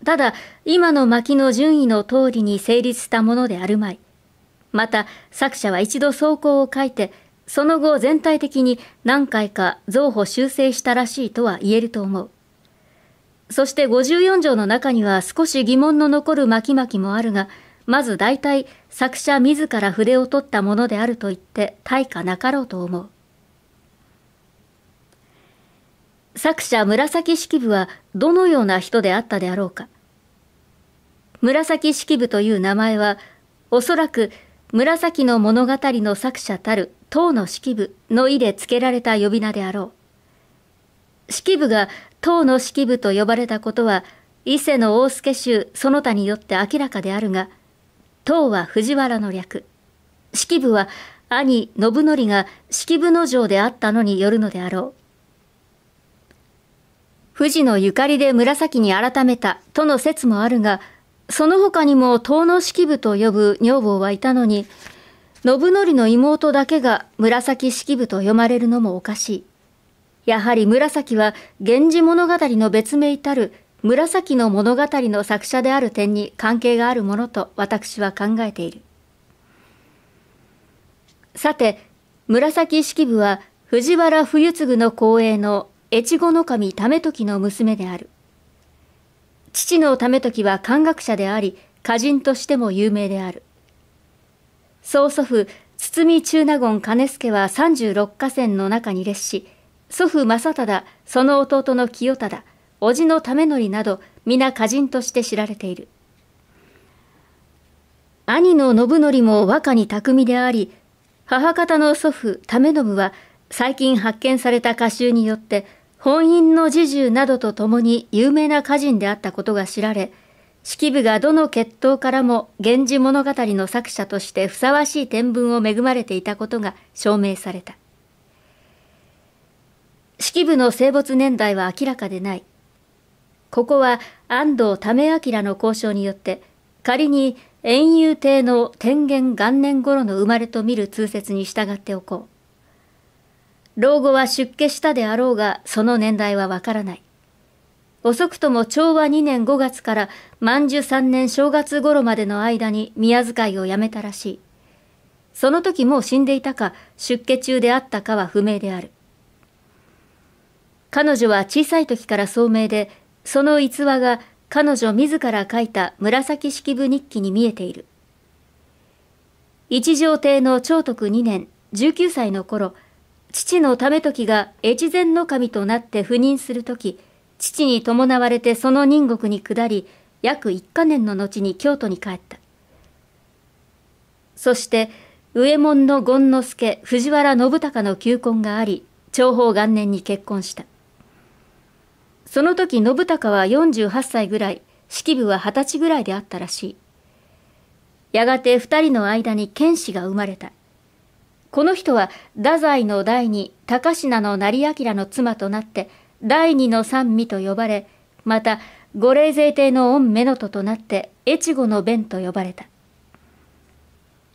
ただ、今の巻の順位の通りに成立したものであるまい。また、作者は一度草稿を書いて、その後全体的に何回か増補修正したらしいとは言えると思う。そして54条の中には少し疑問の残る巻き巻きもあるが、まず大体作者自ら筆を取ったものであると言って対価なかろうと思う。作者紫式部はどのような人であったであろうか。紫式部という名前は、おそらく紫の物語の作者たる唐の式部の意で付けられた呼び名であろう。式部が唐の式部と呼ばれたことは、伊勢の大助衆その他によって明らかであるが、唐は藤原の略。式部は兄信則が式部の城であったのによるのであろう。富士のゆかりで紫に改めたとの説もあるが、その他にも東野式部と呼ぶ女房はいたのに、信則の妹だけが紫式部と読まれるのもおかしい。やはり紫は源氏物語の別名たる紫の物語の作者である点に関係があるものと私は考えている。さて、紫式部は藤原冬次の後衛の越後守為時の娘である。父の為時は漢学者であり、歌人としても有名である。曽祖父、堤中納言兼助は36河川の中に列し、祖父正忠、その弟の清忠、叔父の為則など、皆歌人として知られている。兄の信則も和歌に巧みであり、母方の祖父、為信は、最近発見された歌集によって、本院の侍従などと共に有名な歌人であったことが知られ、式部がどの血統からも源氏物語の作者としてふさわしい天文を恵まれていたことが証明された。式部の生没年代は明らかでない。ここは安藤為明の交渉によって、仮に遠遊帝の天元元年頃の生まれと見る通説に従っておこう。老後は出家したであろうが、その年代はわからない。遅くとも昭和2年5月から満十3年正月頃までの間に宮遣いをやめたらしい。その時もう死んでいたか、出家中であったかは不明である。彼女は小さい時から聡明で、その逸話が彼女自ら書いた紫式部日記に見えている。一条帝の長徳2年、19歳の頃、父の為時が越前の神となって赴任する時父に伴われてその任国に下り、約一か年の後に京都に帰った。そして、右衛門の権之助、藤原信孝の求婚があり、長宝元年に結婚した。その時信孝は48歳ぐらい、式部は二十歳ぐらいであったらしい。やがて二人の間に剣士が生まれた。この人は太宰の第二高階の成明の妻となって第二の三味と呼ばれまた五霊税帝の御目のととなって越後の弁と呼ばれた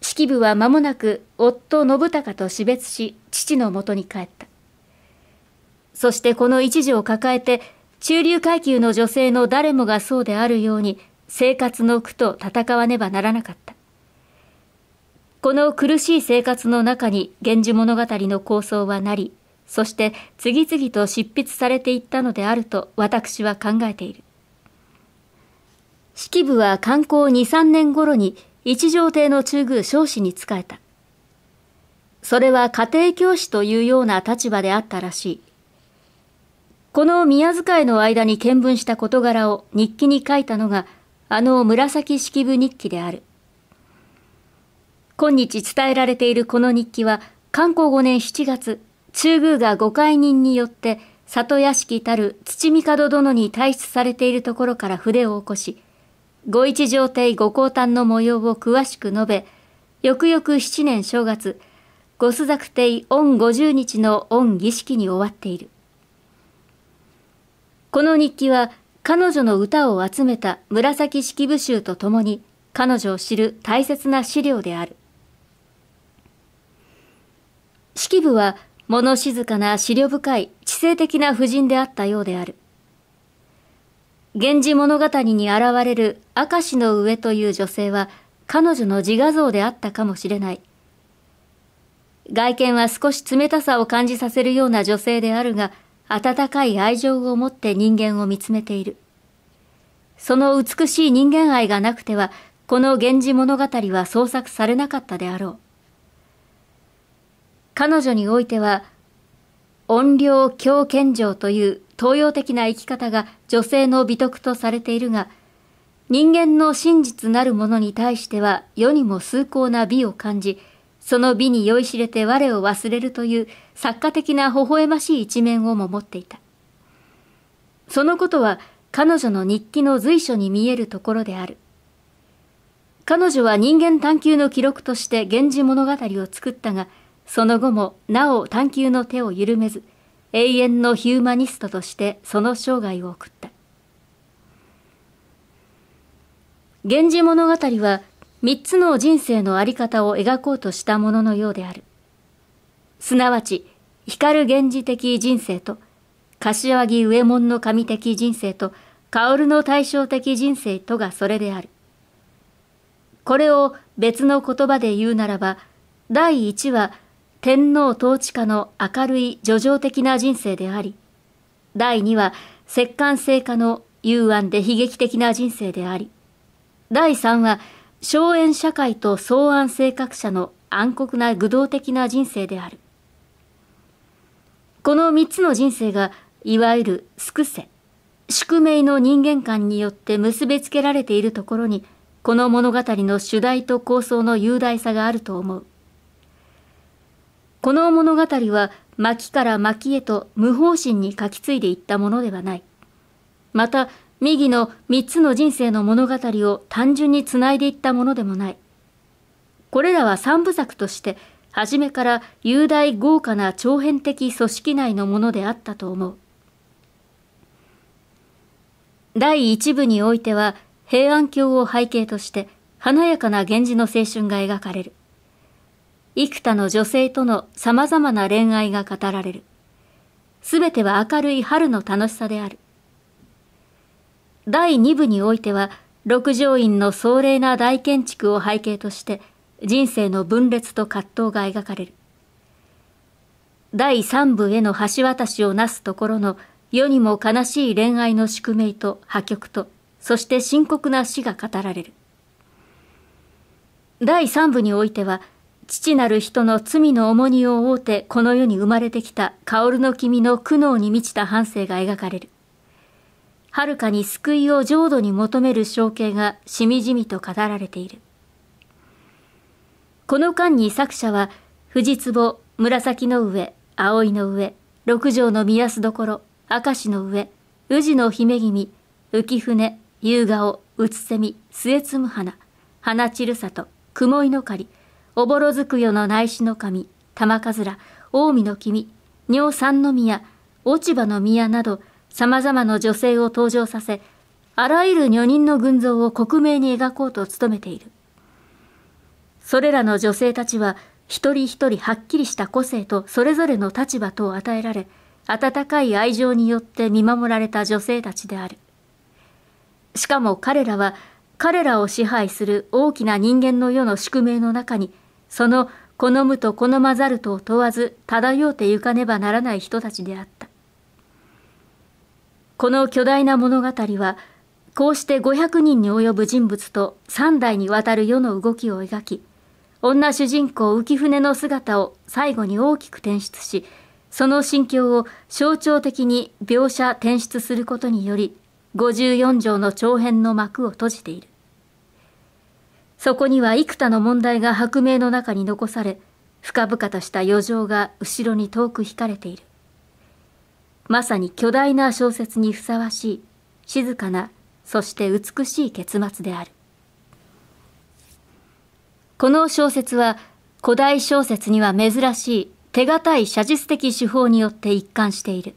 式部は間もなく夫信孝と死別し父のもとに帰ったそしてこの一時を抱えて中流階級の女性の誰もがそうであるように生活の苦と戦わねばならなかったこの苦しい生活の中に源氏物語の構想はなり、そして次々と執筆されていったのであると私は考えている。式部は観光2、3年頃に一条邸の中宮少子に仕えた。それは家庭教師というような立場であったらしい。この宮遣いの間に見聞した事柄を日記に書いたのが、あの紫式部日記である。今日伝えられているこの日記は、観光5年7月、中宮が御解任によって、里屋敷たる土帝殿に退出されているところから筆を起こし、御一条帝御皇誕の模様を詳しく述べ、翌々7年正月、御須作邸御50日の御儀式に終わっている。この日記は、彼女の歌を集めた紫式部集とともに、彼女を知る大切な資料である。式部は物静かな思慮深い知性的な婦人であったようである。源氏物語に現れる明石の上という女性は彼女の自画像であったかもしれない。外見は少し冷たさを感じさせるような女性であるが、温かい愛情を持って人間を見つめている。その美しい人間愛がなくては、この源氏物語は創作されなかったであろう。彼女においては、怨霊狂献上という東洋的な生き方が女性の美徳とされているが、人間の真実なるものに対しては世にも崇高な美を感じ、その美に酔いしれて我を忘れるという作家的な微笑ましい一面をも持っていた。そのことは彼女の日記の随所に見えるところである。彼女は人間探求の記録として源氏物語を作ったが、その後もなお探求の手を緩めず永遠のヒューマニストとしてその生涯を送った「源氏物語」は三つの人生の在り方を描こうとしたもののようであるすなわち光源氏的人生と柏木上門の神的人生と薫の対照的人生とがそれであるこれを別の言葉で言うならば第1話天皇統治下の明るい叙情的な人生であり、第2は摂関制下の幽暗で悲劇的な人生であり、第3は荘園社会と草案性格者の暗黒な愚道的な人生である。この3つの人生が、いわゆるクセ、宿命の人間観によって結びつけられているところに、この物語の主題と構想の雄大さがあると思う。この物語は薪から薪へと無方針に書き継いでいったものではない。また、右の三つの人生の物語を単純につないでいったものでもない。これらは三部作として、初めから雄大豪華な長編的組織内のものであったと思う。第一部においては、平安京を背景として、華やかな源氏の青春が描かれる。幾多の女性との様々な恋愛が語られる。すべては明るい春の楽しさである。第二部においては、六条院の壮麗な大建築を背景として、人生の分裂と葛藤が描かれる。第三部への橋渡しをなすところの世にも悲しい恋愛の宿命と破局と、そして深刻な死が語られる。第三部においては、父なる人の罪の重荷を負うてこの世に生まれてきた薫の君の苦悩に満ちた半生が描かれる。はるかに救いを浄土に求める象形がしみじみと語られている。この間に作者は、藤壺、紫の上、葵の上、六条の宮こ所、明石の上、宇治の姫君、浮舟、夕顔、うつせみ、末摘む花、花散る里、雲井の狩り、おぼろづくよの内子の神、玉かずら、近江の君、尿三宮、落ち葉の宮など、様々な女性を登場させ、あらゆる女人の群像を克明に描こうと努めている。それらの女性たちは、一人一人はっきりした個性とそれぞれの立場とを与えられ、温かい愛情によって見守られた女性たちである。しかも彼らは、彼らを支配する大きな人間の世の宿命の中にその好むと好まざると問わず漂うてゆかねばならない人たちであった。この巨大な物語は、こうして500人に及ぶ人物と3代にわたる世の動きを描き、女主人公浮舟の姿を最後に大きく転出し、その心境を象徴的に描写転出することにより、54条の長編の幕を閉じている。そこには幾多の問題が薄明の中に残され、深々とした余剰が後ろに遠く引かれている。まさに巨大な小説にふさわしい、静かな、そして美しい結末である。この小説は古代小説には珍しい手堅い写実的手法によって一貫している。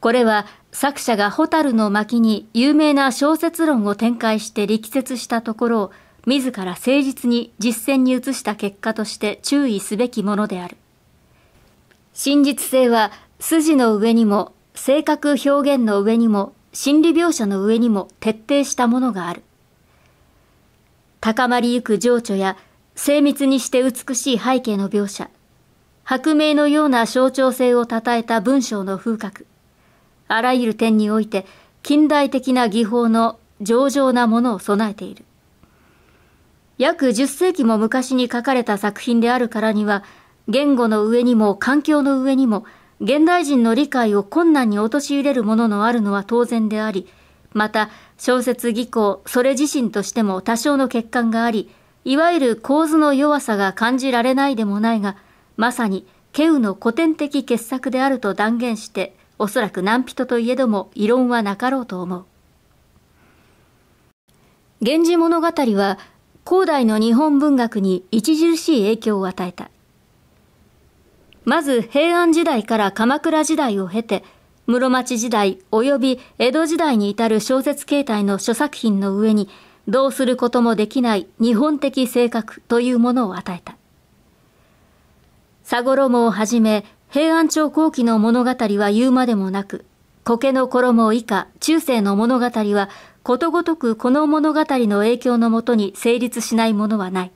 これは作者が蛍の巻に有名な小説論を展開して力説したところを自ら誠実に実践に移した結果として注意すべきものである真実性は筋の上にも性格表現の上にも心理描写の上にも徹底したものがある高まりゆく情緒や精密にして美しい背景の描写薄明のような象徴性をたたえた文章の風格あらゆる点において近代的な技法の上々なものを備えている。約10世紀も昔に書かれた作品であるからには、言語の上にも環境の上にも、現代人の理解を困難に陥れるもののあるのは当然であり、また小説技巧それ自身としても多少の欠陥があり、いわゆる構図の弱さが感じられないでもないが、まさに、ケウの古典的傑作であると断言して、おそらく何人といえども異論はなかろうと思う。源氏物語は古代の日本文学に著しい影響を与えた。まず平安時代から鎌倉時代を経て、室町時代及び江戸時代に至る小説形態の諸作品の上に、どうすることもできない日本的性格というものを与えた。佐五郎もをはじめ、平安朝後期の物語は言うまでもなく、苔の衣以下、中世の物語は、ことごとくこの物語の影響のもとに成立しないものはない。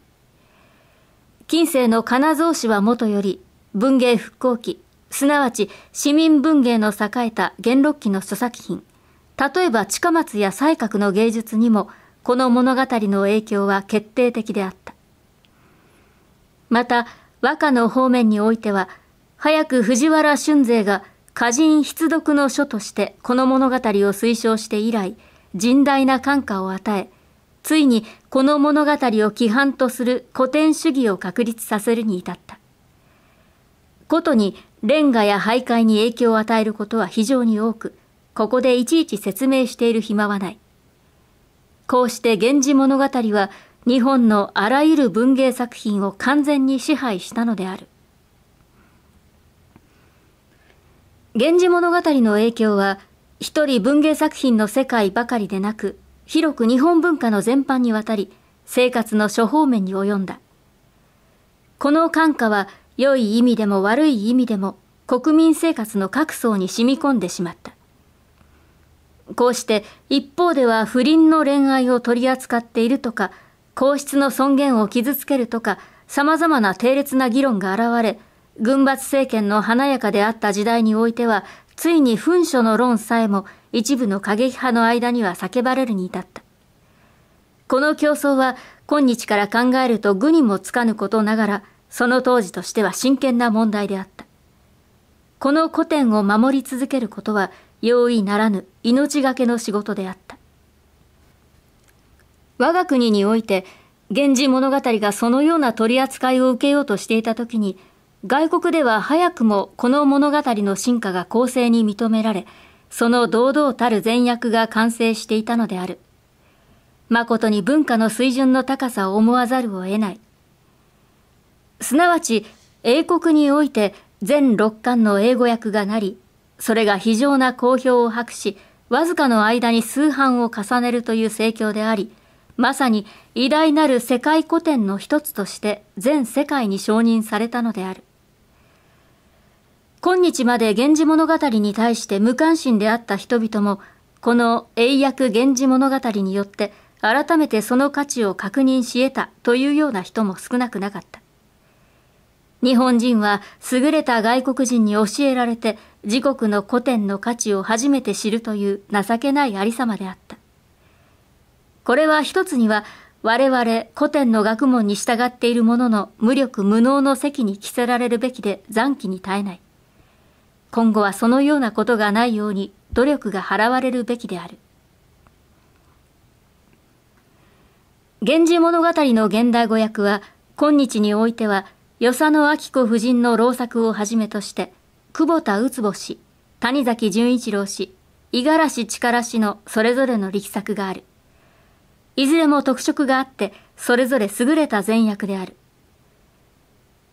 近世の金蔵氏はもとより、文芸復興期、すなわち市民文芸の栄えた元禄期の著作品、例えば近松や才覚の芸術にも、この物語の影響は決定的であった。また、和歌の方面においては、早く藤原俊勢が歌人必読の書としてこの物語を推奨して以来、甚大な感化を与え、ついにこの物語を規範とする古典主義を確立させるに至った。ことにレンガや徘徊に影響を与えることは非常に多く、ここでいちいち説明している暇はない。こうして源氏物語は日本のあらゆる文芸作品を完全に支配したのである。源氏物語の影響は、一人文芸作品の世界ばかりでなく、広く日本文化の全般にわたり、生活の諸方面に及んだ。この感化は、良い意味でも悪い意味でも、国民生活の各層に染み込んでしまった。こうして一方では不倫の恋愛を取り扱っているとか、皇室の尊厳を傷つけるとか、様々な低劣な議論が現れ、軍閥政権の華やかであった時代においては、ついに文書の論さえも一部の過激派の間には叫ばれるに至った。この競争は今日から考えると愚にもつかぬことながら、その当時としては真剣な問題であった。この古典を守り続けることは容易ならぬ命がけの仕事であった。我が国において、源氏物語がそのような取り扱いを受けようとしていたときに、外国では早くもこの物語の進化が公正に認められ、その堂々たる善役が完成していたのである。誠に文化の水準の高さを思わざるを得ない。すなわち、英国において全6巻の英語訳がなり、それが非常な好評を博し、わずかの間に数版を重ねるという盛況であり、まさに偉大なる世界古典の一つとして全世界に承認されたのである。今日まで源氏物語に対して無関心であった人々も、この英訳源氏物語によって、改めてその価値を確認し得たというような人も少なくなかった。日本人は優れた外国人に教えられて自国の古典の価値を初めて知るという情けないありさまであった。これは一つには我々古典の学問に従っている者の無力無能の席に着せられるべきで残機に耐えない。今後はそのようなことがないように努力が払われるべきである。源氏物語の現代語訳は、今日においては、与謝野明子夫人の老作をはじめとして、久保田宇津氏、谷崎潤一郎氏、五十嵐力氏のそれぞれの力作がある。いずれも特色があって、それぞれ優れた善役である。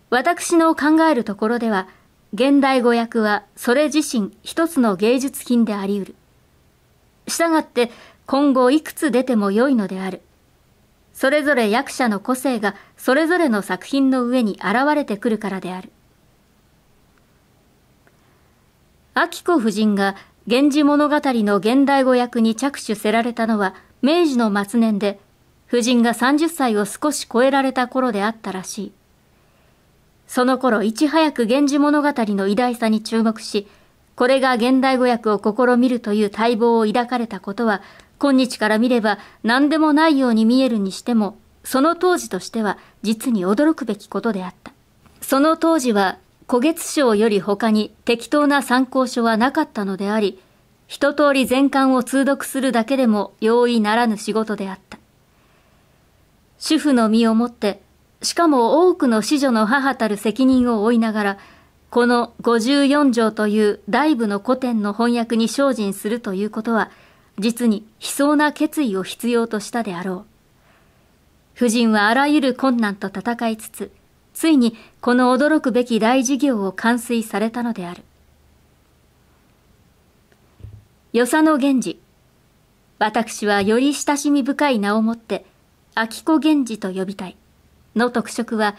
私の考えるところでは、現代語訳はそれ自身一つの芸術品であり得る。したがって今後いくつ出ても良いのである。それぞれ役者の個性がそれぞれの作品の上に現れてくるからである。秋子夫人が源氏物語の現代語訳に着手せられたのは明治の末年で、夫人が30歳を少し超えられた頃であったらしい。その頃いち早く源氏物語の偉大さに注目し、これが現代語訳を試みるという待望を抱かれたことは、今日から見れば何でもないように見えるにしても、その当時としては実に驚くべきことであった。その当時は、古月賞より他に適当な参考書はなかったのであり、一通り全巻を通読するだけでも容易ならぬ仕事であった。主婦の身をもってしかも多くの子女の母たる責任を負いながら、この五十四条という大部の古典の翻訳に精進するということは、実に悲壮な決意を必要としたであろう。夫人はあらゆる困難と戦いつつ、ついにこの驚くべき大事業を完遂されたのである。与謝野源氏。私はより親しみ深い名をもって、秋子源氏と呼びたい。の特色は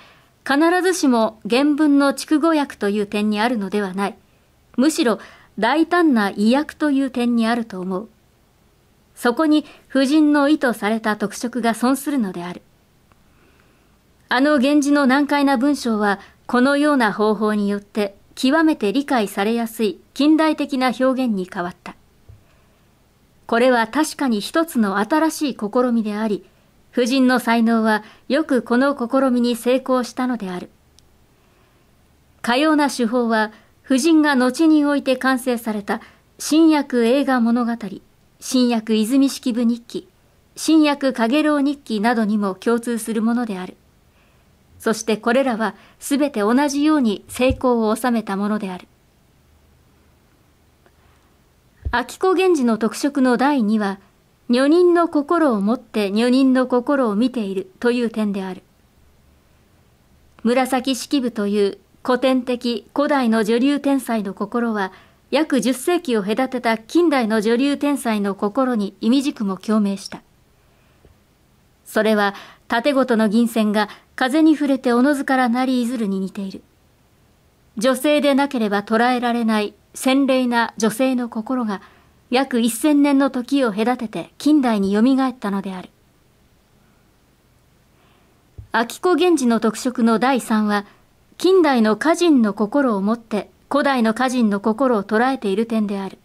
必ずしも原文の畜語訳という点にあるのではない。むしろ大胆な意訳という点にあると思う。そこに婦人の意図された特色が損するのである。あの源氏の難解な文章はこのような方法によって極めて理解されやすい近代的な表現に変わった。これは確かに一つの新しい試みであり、夫人の才能はよくこの試みに成功したのである。かような手法は、夫人が後において完成された新薬映画物語、新薬泉式部日記、新薬影郎日記などにも共通するものである。そしてこれらはすべて同じように成功を収めたものである。秋子源氏の特色の第2は、女人の心を持って女人の心を見ているという点である。紫式部という古典的古代の女流天才の心は約10世紀を隔てた近代の女流天才の心に意味軸も共鳴した。それは縦ごとの銀線が風に触れておのずからなりいずるに似ている。女性でなければ捉えられない洗礼な女性の心が約1000年の時を隔てて近代によみがえったのである。秋子源氏の特色の第3は、近代の歌人の心をもって古代の歌人の心を捉えている点である。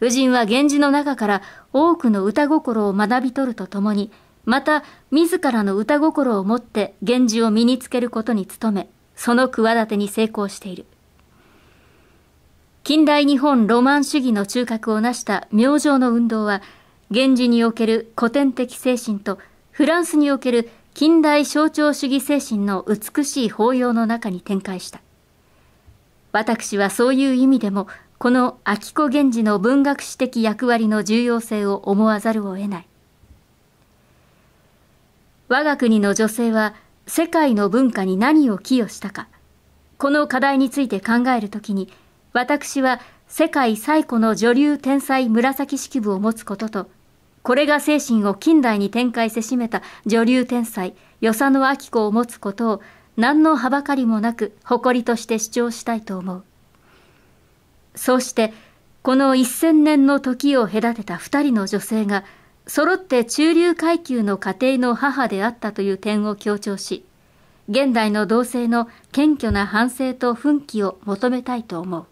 夫人は源氏の中から多くの歌心を学び取るとともに、また自らの歌心をもって源氏を身につけることに努め、その企てに成功している。近代日本ロマン主義の中核を成した明星の運動は、現時における古典的精神とフランスにおける近代象徴主義精神の美しい法要の中に展開した。私はそういう意味でも、この秋子源氏の文学史的役割の重要性を思わざるを得ない。我が国の女性は世界の文化に何を寄与したか、この課題について考えるときに、私は世界最古の女流天才紫式部を持つことと、これが精神を近代に展開せしめた女流天才、与謝野明子を持つことを、何のはばかりもなく誇りとして主張したいと思う。そうして、この一千年の時を隔てた二人の女性が、揃って中流階級の家庭の母であったという点を強調し、現代の同性の謙虚な反省と奮起を求めたいと思う。